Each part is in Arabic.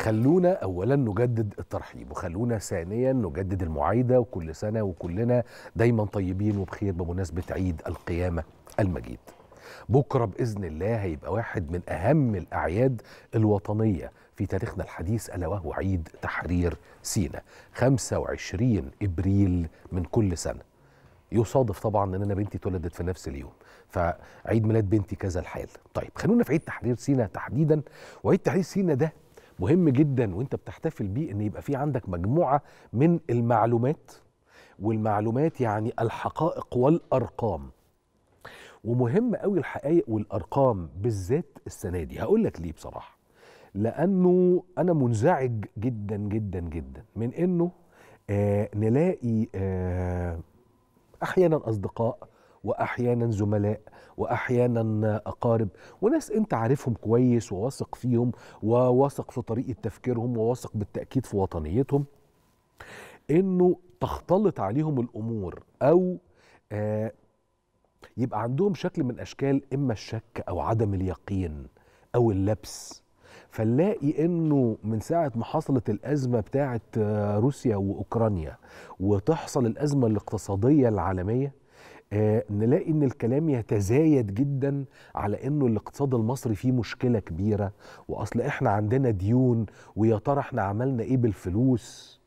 خلونا اولا نجدد الترحيب وخلونا ثانيا نجدد المعايده وكل سنه وكلنا دايما طيبين وبخير بمناسبه عيد القيامه المجيد بكره باذن الله هيبقى واحد من اهم الاعياد الوطنيه في تاريخنا الحديث الا وهو عيد تحرير سينا 25 ابريل من كل سنه يصادف طبعا ان انا بنتي اتولدت في نفس اليوم فعيد ميلاد بنتي كذا الحال طيب خلونا في عيد تحرير سينا تحديدا وعيد تحرير سينا ده مهم جدا وانت بتحتفل بيه ان يبقى في عندك مجموعه من المعلومات والمعلومات يعني الحقائق والارقام ومهم قوي الحقائق والارقام بالذات السنه دي هقول لك ليه بصراحه لانه انا منزعج جدا جدا جدا من انه آه نلاقي آه احيانا اصدقاء واحيانا زملاء واحيانا اقارب وناس انت عارفهم كويس وواثق فيهم وواثق في طريقه تفكيرهم وواثق بالتاكيد في وطنيتهم انه تختلط عليهم الامور او آه، يبقى عندهم شكل من اشكال اما الشك او عدم اليقين او اللبس فنلاقي انه من ساعه ما حصلت الازمه بتاعه آه، روسيا واوكرانيا وتحصل الازمه الاقتصاديه العالميه آه، نلاقي ان الكلام يتزايد جدا على انه الاقتصاد المصري فيه مشكله كبيره واصل احنا عندنا ديون ويا ترى احنا عملنا ايه بالفلوس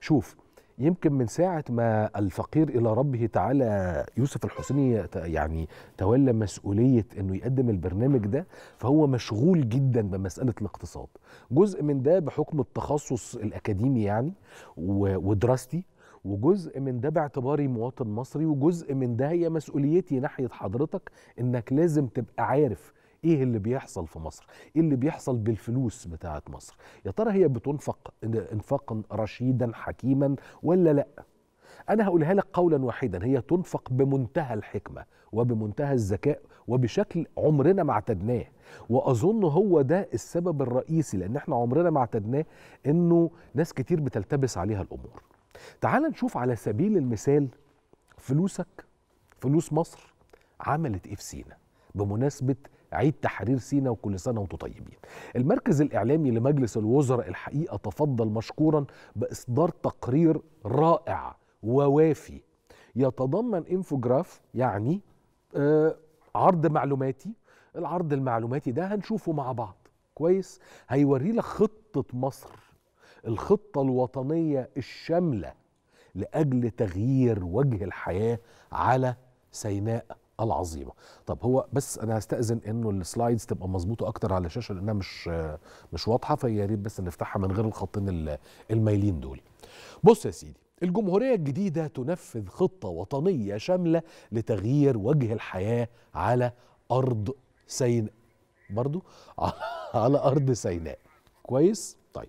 شوف يمكن من ساعة ما الفقير إلى ربه تعالى يوسف الحسيني يعني تولى مسؤولية إنه يقدم البرنامج ده فهو مشغول جدا بمسألة الاقتصاد جزء من ده بحكم التخصص الأكاديمي يعني ودراستي وجزء من ده باعتباري مواطن مصري وجزء من ده هي مسؤوليتي ناحيه حضرتك انك لازم تبقى عارف ايه اللي بيحصل في مصر ايه اللي بيحصل بالفلوس بتاعه مصر يا ترى هي بتنفق انفاقا رشيدا حكيما ولا لا انا هقولها لك قولا واحدا هي تنفق بمنتهى الحكمه وبمنتهى الذكاء وبشكل عمرنا ما اعتدناه واظن هو ده السبب الرئيسي لان احنا عمرنا ما اعتدناه انه ناس كتير بتلتبس عليها الامور تعال نشوف على سبيل المثال فلوسك فلوس مصر عملت ايه في سينا بمناسبه عيد تحرير سينا وكل سنة وانتم طيبين المركز الإعلامي لمجلس الوزراء الحقيقة تفضل مشكورا بإصدار تقرير رائع ووافي يتضمن انفوجراف يعني آه عرض معلوماتي العرض المعلوماتي ده هنشوفه مع بعض كويس هيوري لك خطة مصر الخطه الوطنيه الشامله لاجل تغيير وجه الحياه على سيناء العظيمه طب هو بس انا هستاذن انه السلايدز تبقى مظبوطه اكتر على الشاشه لانها مش مش واضحه فيا ريت بس نفتحها من غير الخطين المايلين دول بص يا سيدي الجمهورية الجديدة تنفذ خطة وطنية شاملة لتغيير وجه الحياة على أرض سيناء برضو على أرض سيناء كويس؟ طيب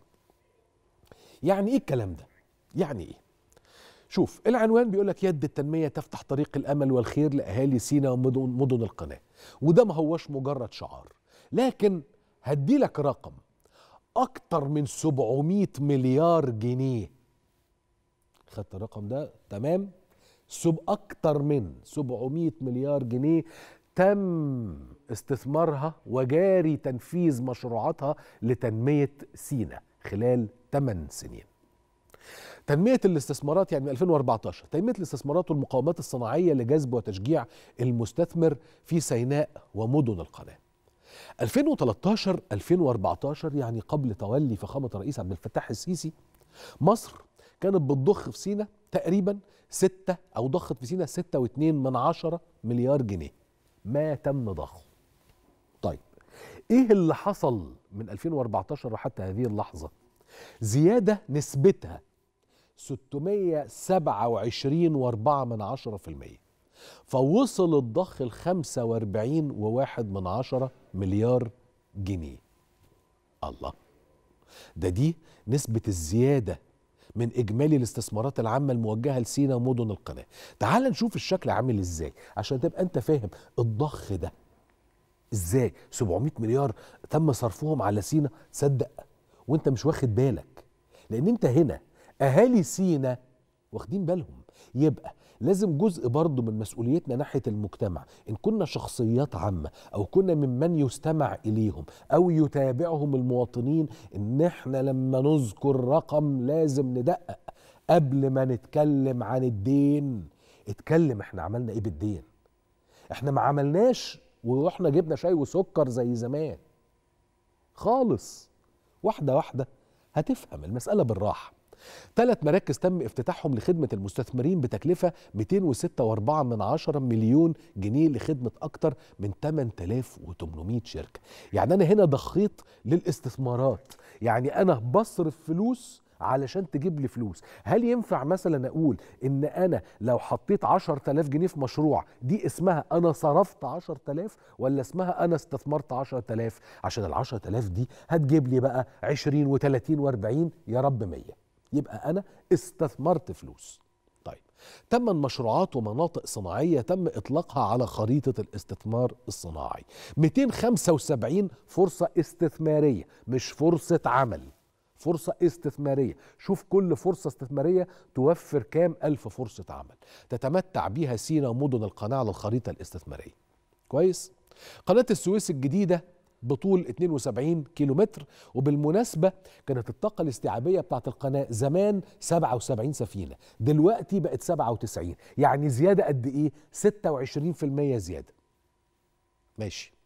يعني ايه الكلام ده يعني ايه شوف العنوان بيقول لك يد التنميه تفتح طريق الامل والخير لاهالي سينا ومدن مدن القناه وده ما هوش مجرد شعار لكن هدي لك رقم اكتر من 700 مليار جنيه خدت الرقم ده تمام سب اكتر من 700 مليار جنيه تم استثمارها وجاري تنفيذ مشروعاتها لتنميه سينا خلال 8 سنين تنمية الاستثمارات يعني من 2014 تنمية الاستثمارات والمقاومات الصناعية لجذب وتشجيع المستثمر في سيناء ومدن القناة 2013 2014 يعني قبل تولي فخامة الرئيس عبد الفتاح السيسي مصر كانت بتضخ في سينا تقريبا 6 أو ضخت في سينا 6.2 من عشرة مليار جنيه ما تم ضخه طيب ايه اللي حصل من 2014 وحتى هذه اللحظه زيادة نسبتها 627.4% فوصل الضخ ل 45.1 مليار جنيه الله ده دي نسبة الزيادة من إجمالي الاستثمارات العامة الموجهة لسينا ومدن القناة تعال نشوف الشكل عامل إزاي عشان تبقى أنت فاهم الضخ ده إزاي 700 مليار تم صرفهم على سينا صدق وانت مش واخد بالك لان انت هنا اهالي سينا واخدين بالهم يبقى لازم جزء برضه من مسؤوليتنا ناحيه المجتمع ان كنا شخصيات عامه او كنا ممن يستمع اليهم او يتابعهم المواطنين ان احنا لما نذكر رقم لازم ندقق قبل ما نتكلم عن الدين اتكلم احنا عملنا ايه بالدين احنا ما عملناش ورحنا جبنا شاي وسكر زي زمان خالص واحدة واحدة هتفهم المسألة بالراحة ثلاث مراكز تم افتتاحهم لخدمة المستثمرين بتكلفة 206.4 من عشرة مليون جنيه لخدمة أكتر من 8800 شركة يعني أنا هنا ضخيت للاستثمارات يعني أنا بصرف فلوس علشان تجيب لي فلوس هل ينفع مثلا اقول ان انا لو حطيت 10000 جنيه في مشروع دي اسمها انا صرفت 10000 ولا اسمها انا استثمرت 10000 عشان ال 10000 دي هتجيب لي بقى 20 و30 و40 يا رب 100 يبقى انا استثمرت فلوس طيب تم مشروعات ومناطق صناعيه تم اطلاقها على خريطه الاستثمار الصناعي 275 فرصه استثماريه مش فرصه عمل فرصة استثمارية شوف كل فرصة استثمارية توفر كام ألف فرصة عمل تتمتع بها سينا ومدن القناة على الخريطة الاستثمارية كويس قناة السويس الجديدة بطول 72 كيلومتر وبالمناسبة كانت الطاقة الاستيعابية بتاعت القناة زمان 77 سفينة دلوقتي بقت 97 يعني زيادة قد إيه 26% زيادة ماشي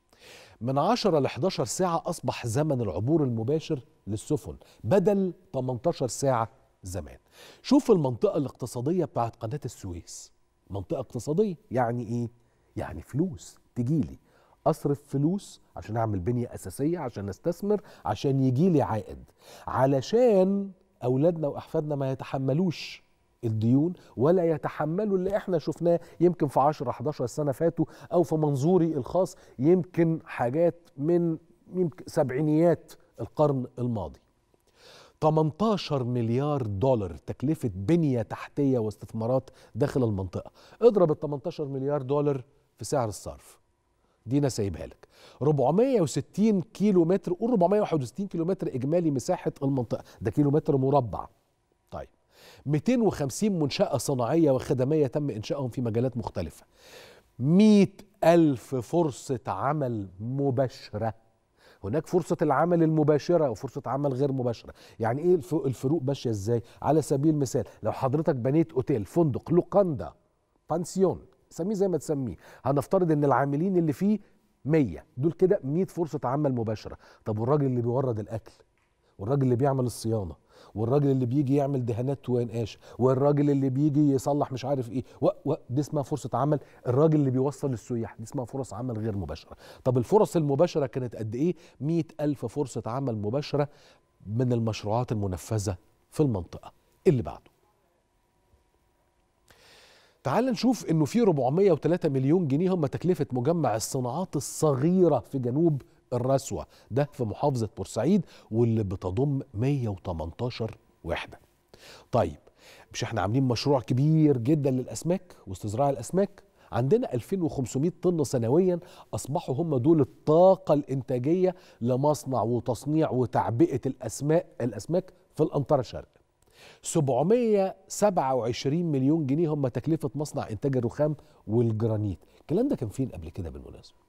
من 10 ل 11 ساعة أصبح زمن العبور المباشر للسفن بدل 18 ساعة زمان شوف المنطقة الاقتصادية بتاعت قناة السويس منطقة اقتصادية يعني إيه؟ يعني فلوس تجيلي أصرف فلوس عشان أعمل بنية أساسية عشان أستثمر عشان يجيلي عائد علشان أولادنا وأحفادنا ما يتحملوش الديون ولا يتحملوا اللي احنا شفناه يمكن في 10 11 سنه فاتوا او في منظوري الخاص يمكن حاجات من يمكن سبعينيات القرن الماضي 18 مليار دولار تكلفة بنية تحتية واستثمارات داخل المنطقة اضرب ال 18 مليار دولار في سعر الصرف دي انا سايبها لك 460 كيلو متر قول 461 كيلو متر اجمالي مساحه المنطقه ده كيلو متر مربع 250 منشأة صناعية وخدمية تم إنشائهم في مجالات مختلفة 100 ألف فرصة عمل مباشرة هناك فرصة العمل المباشرة وفرصة عمل غير مباشرة يعني إيه الفروق ماشية إزاي على سبيل المثال لو حضرتك بنيت أوتيل فندق لوكاندا بانسيون سميه زي ما تسميه هنفترض ان العاملين اللي فيه 100 دول كده 100 فرصه عمل مباشره طب والراجل اللي بيورد الاكل والراجل اللي بيعمل الصيانه والراجل اللي بيجي يعمل دهانات وينقاش والراجل اللي بيجي يصلح مش عارف ايه و... و... دي اسمها فرصه عمل الراجل اللي بيوصل للسياح دي اسمها فرص عمل غير مباشره طب الفرص المباشره كانت قد ايه 100000 فرصه عمل مباشره من المشروعات المنفذه في المنطقه اللي بعده تعال نشوف انه في 403 مليون جنيه هم تكلفه مجمع الصناعات الصغيره في جنوب الرسوة ده في محافظة بورسعيد واللي بتضم 118 وحدة طيب مش احنا عاملين مشروع كبير جدا للأسماك واستزراع الأسماك عندنا 2500 طن سنويا اصبحوا هم دول الطاقه الانتاجيه لمصنع وتصنيع وتعبئه الاسماك الاسماك في الانطره الشرق 727 مليون جنيه هم تكلفه مصنع انتاج الرخام والجرانيت الكلام ده كان فين قبل كده بالمناسبه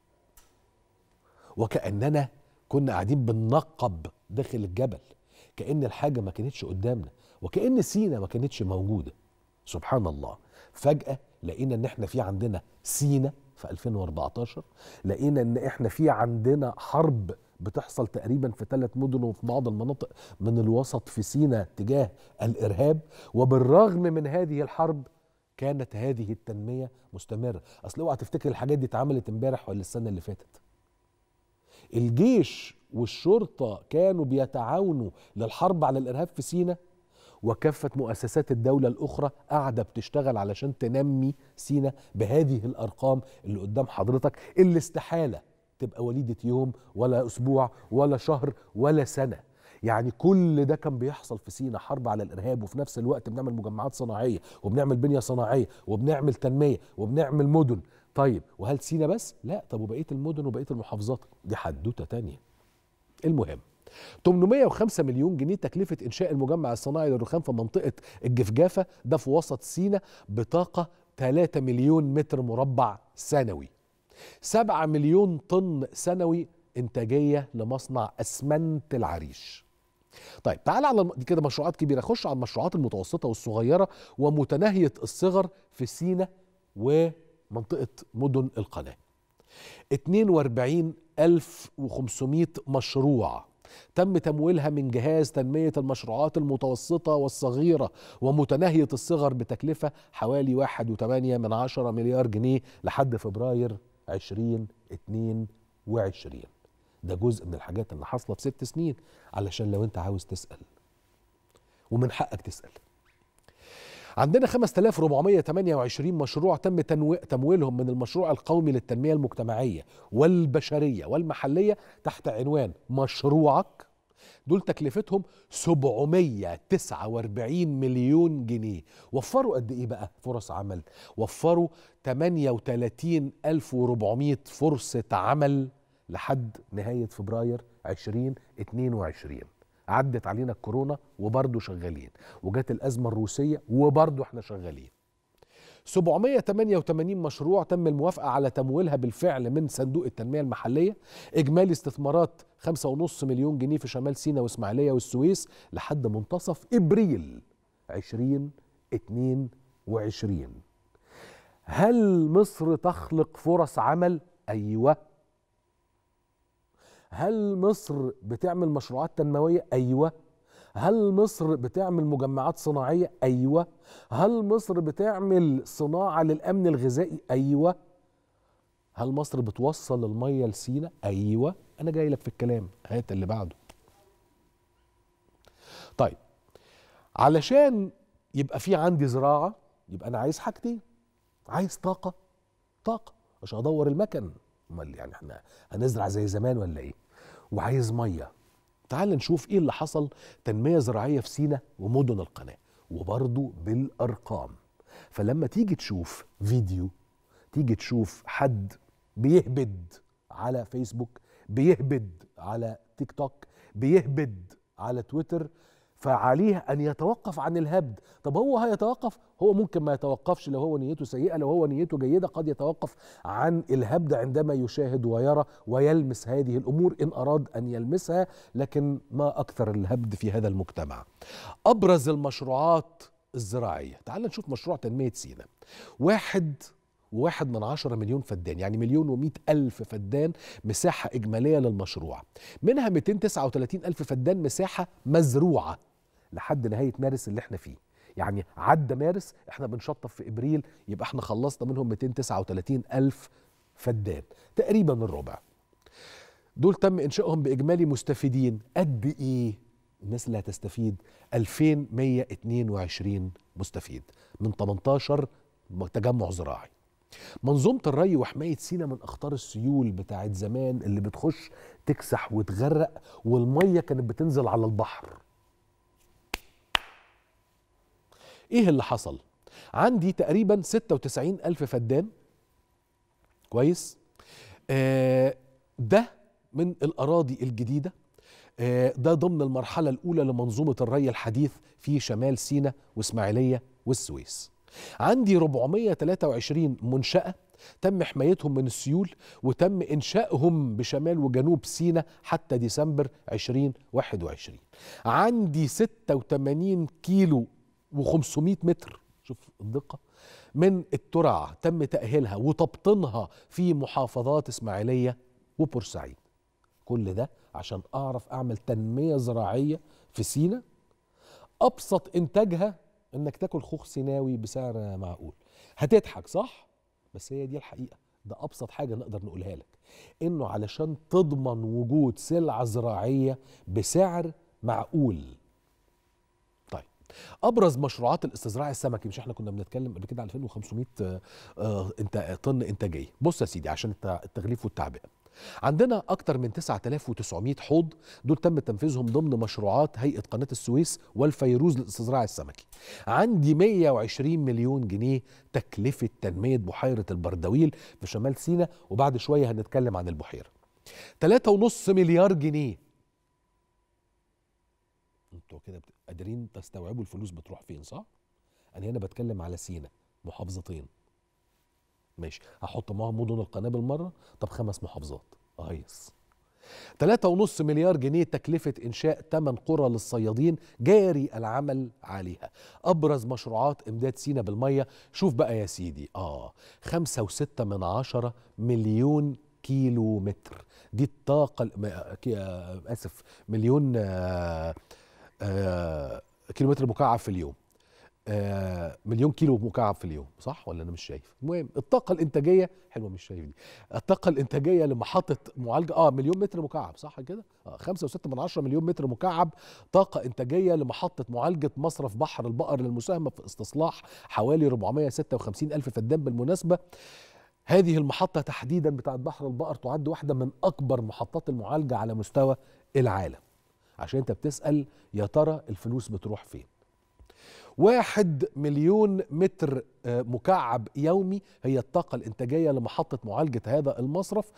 وكاننا كنا قاعدين بننقب داخل الجبل كان الحاجه ما كانتش قدامنا وكان سينا ما كانتش موجوده سبحان الله فجاه لقينا ان احنا في عندنا سينا في 2014 لقينا ان احنا في عندنا حرب بتحصل تقريبا في ثلاث مدن وفي بعض المناطق من الوسط في سينا تجاه الارهاب وبالرغم من هذه الحرب كانت هذه التنميه مستمره اصل اوعى تفتكر الحاجات دي اتعملت امبارح ولا السنه اللي فاتت الجيش والشرطة كانوا بيتعاونوا للحرب على الإرهاب في سينا وكافة مؤسسات الدولة الأخرى قاعدة بتشتغل علشان تنمي سينا بهذه الأرقام اللي قدام حضرتك اللي استحالة تبقى وليدة يوم ولا أسبوع ولا شهر ولا سنة يعني كل ده كان بيحصل في سينا حرب على الارهاب وفي نفس الوقت بنعمل مجمعات صناعيه وبنعمل بنيه صناعيه وبنعمل تنميه وبنعمل مدن طيب وهل سينا بس؟ لا طب وبقيه المدن وبقيه المحافظات دي حدوته تانية. المهم 805 مليون جنيه تكلفة إنشاء المجمع الصناعي للرخام في منطقة الجفجافة ده في وسط سينا بطاقة 3 مليون متر مربع سنوي 7 مليون طن سنوي إنتاجية لمصنع أسمنت العريش طيب تعال على دي كده مشروعات كبيرة خش على المشروعات المتوسطة والصغيرة ومتناهية الصغر في سينا و منطقة مدن القناة 42500 مشروع تم تمويلها من جهاز تنمية المشروعات المتوسطة والصغيرة ومتناهية الصغر بتكلفة حوالي 1.8 من 10 مليار جنيه لحد فبراير 2022 ده جزء من الحاجات اللي حاصلة في ست سنين علشان لو انت عاوز تسأل ومن حقك تسأل عندنا 5428 مشروع تم تمويلهم من المشروع القومي للتنمية المجتمعية والبشرية والمحلية تحت عنوان مشروعك دول تكلفتهم 749 مليون جنيه وفروا قد ايه بقى فرص عمل وفروا 38400 فرصة عمل لحد نهاية فبراير 2022 عدت علينا الكورونا وبرضه شغالين وجت الأزمة الروسية وبرضه احنا شغالين 788 مشروع تم الموافقة على تمويلها بالفعل من صندوق التنمية المحلية إجمالي استثمارات 5.5 مليون جنيه في شمال سيناء وإسماعيلية والسويس لحد منتصف إبريل 2022 هل مصر تخلق فرص عمل؟ أيوه هل مصر بتعمل مشروعات تنمويه ايوه هل مصر بتعمل مجمعات صناعيه ايوه هل مصر بتعمل صناعه للامن الغذائي ايوه هل مصر بتوصل الميه لسينا ايوه انا جاي لك في الكلام هات اللي بعده طيب علشان يبقى في عندي زراعه يبقى انا عايز حاجتين عايز طاقه طاقه مش هدور المكن امال يعني احنا هنزرع زي زمان ولا ايه وعايز ميه تعال نشوف ايه اللي حصل تنميه زراعيه في سينا ومدن القناه وبرضه بالارقام فلما تيجي تشوف فيديو تيجي تشوف حد بيهبد على فيسبوك بيهبد على تيك توك بيهبد على تويتر فعليه ان يتوقف عن الهبد طب هو هيتوقف هو ممكن ما يتوقفش لو هو نيته سيئه لو هو نيته جيده قد يتوقف عن الهبد عندما يشاهد ويرى ويلمس هذه الامور ان اراد ان يلمسها لكن ما اكثر الهبد في هذا المجتمع ابرز المشروعات الزراعيه تعال نشوف مشروع تنميه سينا واحد واحد من عشرة مليون فدان يعني مليون ومئة ألف فدان مساحة إجمالية للمشروع منها 239 ألف فدان مساحة مزروعة لحد نهاية مارس اللي احنا فيه يعني عدى مارس احنا بنشطف في ابريل يبقى احنا خلصنا منهم 239 الف فدان تقريبا الربع دول تم انشائهم باجمالي مستفيدين قد ايه الناس اللي هتستفيد 2122 مستفيد من 18 تجمع زراعي منظومة الري وحماية سينا من أخطار السيول بتاعة زمان اللي بتخش تكسح وتغرق والمية كانت بتنزل على البحر إيه اللي حصل؟ عندي تقريبا 96 ألف فدان كويس؟ آه ده من الأراضي الجديدة آه ده ضمن المرحلة الأولى لمنظومة الري الحديث في شمال سينا وإسماعيلية والسويس عندي 423 منشأة تم حمايتهم من السيول وتم إنشائهم بشمال وجنوب سيناء حتى ديسمبر 2021 عندي 86 كيلو و500 متر شوف الدقة من الترعة تم تأهيلها وتبطنها في محافظات إسماعيلية وبورسعيد كل ده عشان أعرف أعمل تنمية زراعية في سينا أبسط إنتاجها انك تاكل خوخ سيناوي بسعر معقول هتضحك صح بس هي دي الحقيقه ده ابسط حاجه نقدر نقولها لك انه علشان تضمن وجود سلعه زراعيه بسعر معقول طيب ابرز مشروعات الاستزراع السمكي مش احنا كنا بنتكلم قبل كده على 2500 آه، طن انتاجيه بص يا سيدي عشان التغليف والتعبئه عندنا أكثر من 9900 حوض دول تم تنفيذهم ضمن مشروعات هيئة قناة السويس والفيروز للاستزراع السمكي عندي 120 مليون جنيه تكلفة تنمية بحيرة البردويل في شمال سينا وبعد شوية هنتكلم عن البحيرة 3.5 مليار جنيه انتوا كده قادرين تستوعبوا الفلوس بتروح فين صح؟ انا هنا بتكلم على سينا محافظتين ماشي هحط معاهم مدن القناه بالمره طب خمس محافظات اهيص 3.5 مليار جنيه تكلفة إنشاء 8 قرى للصيادين جاري العمل عليها أبرز مشروعات إمداد سينا بالمية شوف بقى يا سيدي آه 5.6 من عشرة مليون كيلو متر دي الطاقة آه، آسف مليون آه، آه، كيلو متر مكعب في اليوم آه، مليون كيلو مكعب في اليوم صح ولا انا مش شايف المهم الطاقه الانتاجيه حلوه مش شايف دي الطاقه الانتاجيه لمحطه معالجه اه مليون متر مكعب صح كده آه 5.6 من مليون متر مكعب طاقه انتاجيه لمحطه معالجه مصرف بحر البقر للمساهمه في استصلاح حوالي 456 الف فدان بالمناسبه هذه المحطه تحديدا بتاعه بحر البقر تعد واحده من اكبر محطات المعالجه على مستوى العالم عشان انت بتسال يا ترى الفلوس بتروح فين واحد مليون متر آه، مكعب يومي هي الطاقة الإنتاجية لمحطة معالجة هذا المصرف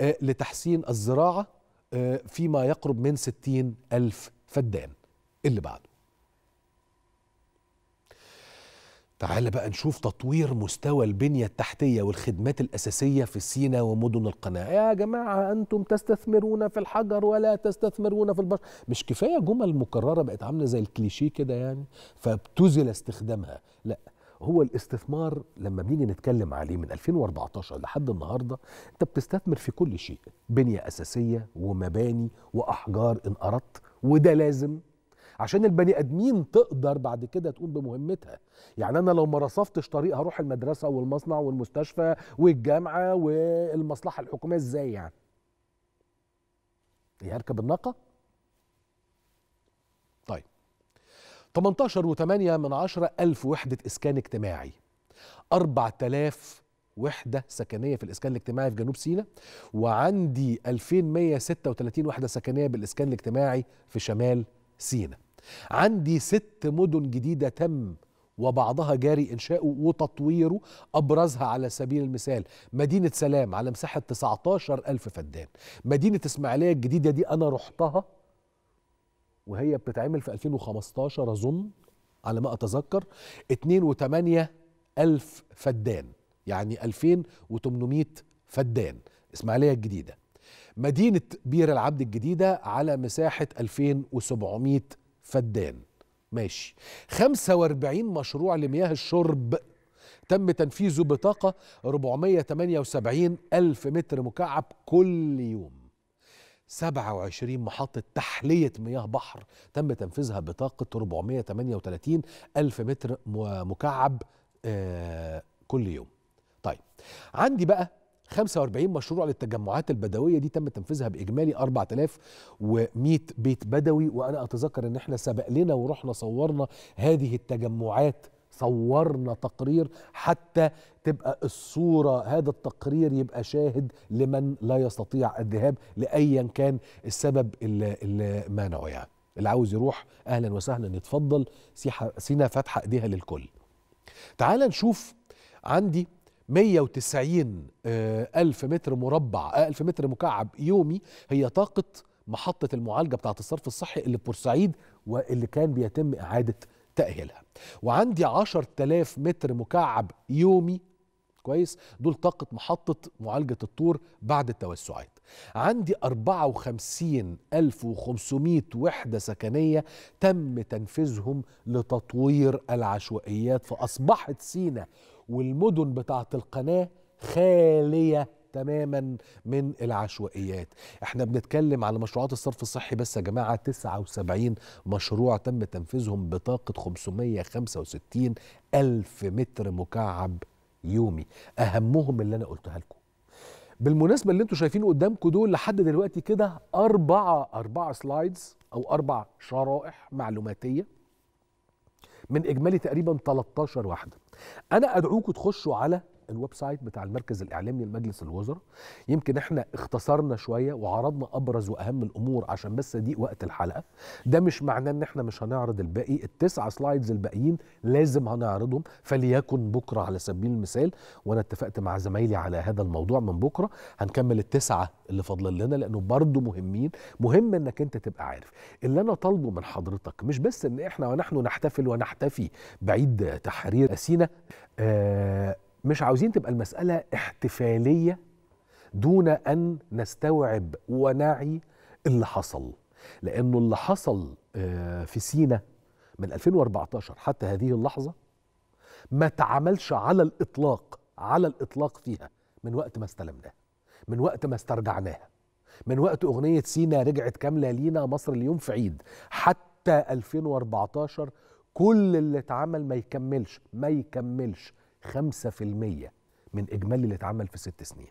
آه، لتحسين الزراعة آه، فيما يقرب من 60 ألف فدان اللي بعده تعال بقى نشوف تطوير مستوى البنية التحتية والخدمات الأساسية في سينا ومدن القناة يا جماعة أنتم تستثمرون في الحجر ولا تستثمرون في البشر مش كفاية جمل مكررة بقت عاملة زي الكليشيه كده يعني فابتزل استخدامها لا هو الاستثمار لما بنيجي نتكلم عليه من 2014 لحد النهارده انت بتستثمر في كل شيء بنيه اساسيه ومباني واحجار ان اردت وده لازم عشان البني ادمين تقدر بعد كده تقوم بمهمتها يعني انا لو ما رصفتش طريق هروح المدرسه والمصنع والمستشفى والجامعه والمصلحه الحكوميه ازاي يعني اركب الناقه طيب 18.8 من 10 ألف وحدة إسكان اجتماعي 4000 وحدة سكنية في الإسكان الاجتماعي في جنوب سيناء وعندي 2136 وحدة سكنية بالإسكان الاجتماعي في شمال سيناء عندي ست مدن جديدة تم وبعضها جاري إنشاؤه وتطويره أبرزها على سبيل المثال مدينة سلام على مساحة 19 ألف فدان مدينة إسماعيلية الجديدة دي أنا رحتها وهي بتتعمل في 2015 أظن على ما أتذكر 2.8 ألف فدان يعني 2800 فدان إسماعيلية الجديدة مدينة بير العبد الجديدة على مساحة 2700 فدان ماشي 45 مشروع لمياه الشرب تم تنفيذه بطاقة 478 ألف متر مكعب كل يوم 27 محطة تحلية مياه بحر تم تنفيذها بطاقة 438 ألف متر مكعب آه، كل يوم طيب عندي بقى 45 مشروع للتجمعات البدوية دي تم تنفيذها بإجمالي 4100 بيت بدوي وأنا أتذكر أن احنا سبق لنا ورحنا صورنا هذه التجمعات صورنا تقرير حتى تبقى الصورة هذا التقرير يبقى شاهد لمن لا يستطيع الذهاب لأيا كان السبب اللي, مانعه يعني اللي عاوز يروح أهلا وسهلا يتفضل سينا فاتحة إيديها للكل تعال نشوف عندي 190 آه، ألف متر مربع آه، ألف متر مكعب يومي هي طاقة محطة المعالجة بتاعة الصرف الصحي اللي في بورسعيد واللي كان بيتم إعادة تأهيلها وعندي 10000 متر مكعب يومي كويس دول طاقة محطة معالجة الطور بعد التوسعات عندي 54500 وحدة سكنية تم تنفيذهم لتطوير العشوائيات فأصبحت سينا والمدن بتاعة القناة خالية تماما من العشوائيات احنا بنتكلم على مشروعات الصرف الصحي بس يا جماعة 79 مشروع تم تنفيذهم بطاقة 565 ألف متر مكعب يومي أهمهم اللي أنا قلتها لكم بالمناسبة اللي انتم شايفينه قدامكم دول لحد دلوقتي كده أربعة أربعة سلايدز أو أربع شرائح معلوماتية من اجمالي تقريبا 13 واحده انا ادعوكم تخشوا على الويب سايت بتاع المركز الاعلامي لمجلس الوزراء يمكن احنا اختصرنا شويه وعرضنا ابرز واهم الامور عشان بس دي وقت الحلقه ده مش معناه ان احنا مش هنعرض الباقي التسعه سلايدز الباقيين لازم هنعرضهم فليكن بكره على سبيل المثال وانا اتفقت مع زمايلي على هذا الموضوع من بكره هنكمل التسعه اللي فاضلين لنا لانه برضه مهمين مهم انك انت تبقى عارف اللي انا طالبه من حضرتك مش بس ان احنا ونحن نحتفل ونحتفي بعيد تحرير سينا آه مش عاوزين تبقى المساله احتفاليه دون ان نستوعب ونعي اللي حصل لانه اللي حصل آه، في سينا من 2014 حتى هذه اللحظه ما تعملش على الاطلاق على الاطلاق فيها من وقت ما استلمناها من وقت ما استرجعناها من وقت اغنيه سينا رجعت كامله لينا مصر اليوم في عيد حتى 2014 كل اللي اتعمل ما يكملش ما يكملش 5% من اجمالي اللي اتعمل في ست سنين